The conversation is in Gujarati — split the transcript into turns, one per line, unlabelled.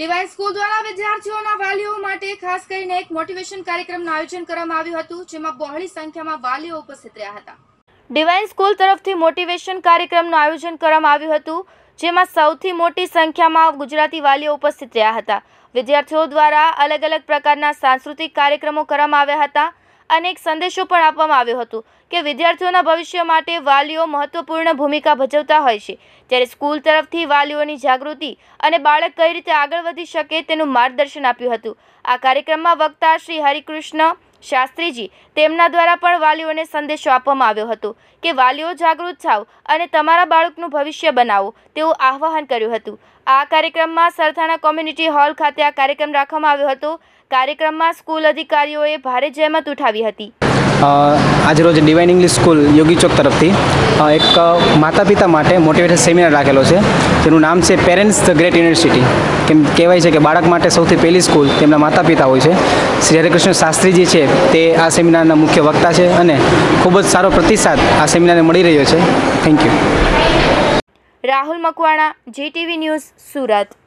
ડિવાઇન સ્કૂલ દ્વારા વિદ્યાર્થીઓના વાલીઓ માટે ખાસ કરીને એક મોટિવેશન કાર્યક્રમનું આયોજન કરવામાં આવ્યું હતું જેમાં બહોળી સંખ્યામાં વાલીઓ ઉપસ્થિત રહ્યા હતા ડિવાઇન સ્કૂલ તરફથી મોટિવેશન કાર્યક્રમનું આયોજન કરવામાં આવ્યું હતું જેમાં સૌથી મોટી સંખ્યામાં ગુજરાતી વાલીઓ ઉપસ્થિત રહ્યા હતા વિદ્યાર્થીઓ દ્વારા અલગ અલગ પ્રકારના સાંસ્કૃતિક કાર્યક્રમો કરવામાં આવ્યા હતા અને એક સંદેશો પણ આપવામાં આવ્યો હતો કે વિદ્યાર્થીઓના ભવિષ્ય માટે વાલીઓ મહત્વપૂર્ણ ભૂમિકા ભજવતા હોય છે ત્યારે સ્કૂલ તરફથી વાલીઓની જાગૃતિ અને બાળક કઈ રીતે આગળ વધી શકે તેનું માર્ગદર્શન આપ્યું હતું આ કાર્યક્રમમાં વક્તા શ્રી હરિકૃષ્ણ શાસ્ત્રીજી તેમના દ્વારા પણ વાલીઓને સંદેશો આપવામાં આવ્યો હતો કે વાલીઓ જાગૃત થાવ અને તમારા બાળકનું ભવિષ્ય બનાવો તેવું આહ્વાન કર્યું હતું આ કાર્યક્રમમાં સરથાણા કોમ્યુનિટી હોલ ખાતે આ કાર્યક્રમ રાખવામાં આવ્યો હતો કાર્યક્રમમાં સ્કૂલ અધિકારીઓએ ભારે જહેમત ઉઠાવી હતી
આજરોજ divine English school Yogi Chowk તરફથી એક માતા પિતા માટે મોટિવેશન સેમિનાર રાખેલો છે તેનું નામ છે પેરેન્ટ્સ ધ ગ્રેટ યુનિવર્સિટી કેમ કહેવાય છે કે બાળક માટે સૌથી પહેલી સ્કૂલ તેમના માતા પિતા હોય છે શ્રી હરેકૃષ્ણ શાસ્ત્રીજી છે તે આ સેમિનારના મુખ્ય વક્તા છે અને ખૂબ જ સારો પ્રતિસાદ આ સેમિનારને મળી રહ્યો છે thank you
Rahul Makwana GTV news Surat